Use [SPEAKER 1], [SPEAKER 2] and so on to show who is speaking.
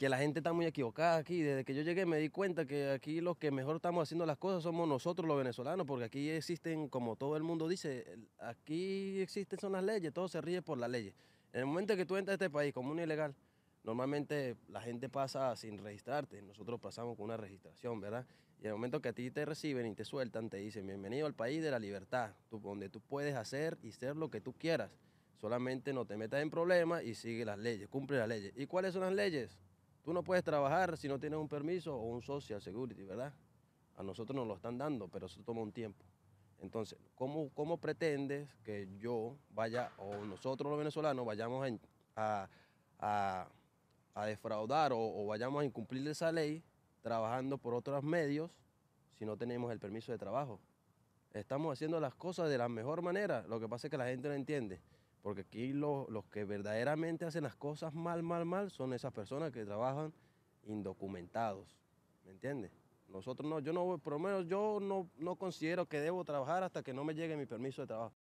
[SPEAKER 1] que la gente está muy equivocada aquí. Desde que yo llegué me di cuenta que aquí los que mejor estamos haciendo las cosas somos nosotros los venezolanos, porque aquí existen, como todo el mundo dice, aquí existen son las leyes, todo se ríe por las leyes. En el momento que tú entras a este país como un ilegal, normalmente la gente pasa sin registrarte, nosotros pasamos con una registración, ¿verdad? Y en el momento que a ti te reciben y te sueltan, te dicen, bienvenido al país de la libertad, donde tú puedes hacer y ser lo que tú quieras. Solamente no te metas en problemas y sigue las leyes, cumple las leyes. ¿Y cuáles son las leyes? Tú no puedes trabajar si no tienes un permiso o un social security, ¿verdad? A nosotros nos lo están dando, pero eso toma un tiempo. Entonces, ¿cómo, pretendes que yo vaya o nosotros los venezolanos vayamos a, defraudar o, o, vayamos a incumplir esa ley trabajando por otros medios si no tenemos el permiso de trabajo? Estamos haciendo las cosas de la mejor manera, lo que pasa es que la gente no entiende. Porque aquí los que verdaderamente hacen las cosas mal, mal, mal son esas personas que trabajan indocumentados. ¿Me entiendes? Nosotros no, yo no, por lo menos yo no, no considero que debo trabajar hasta que no me llegue mi permiso de trabajo.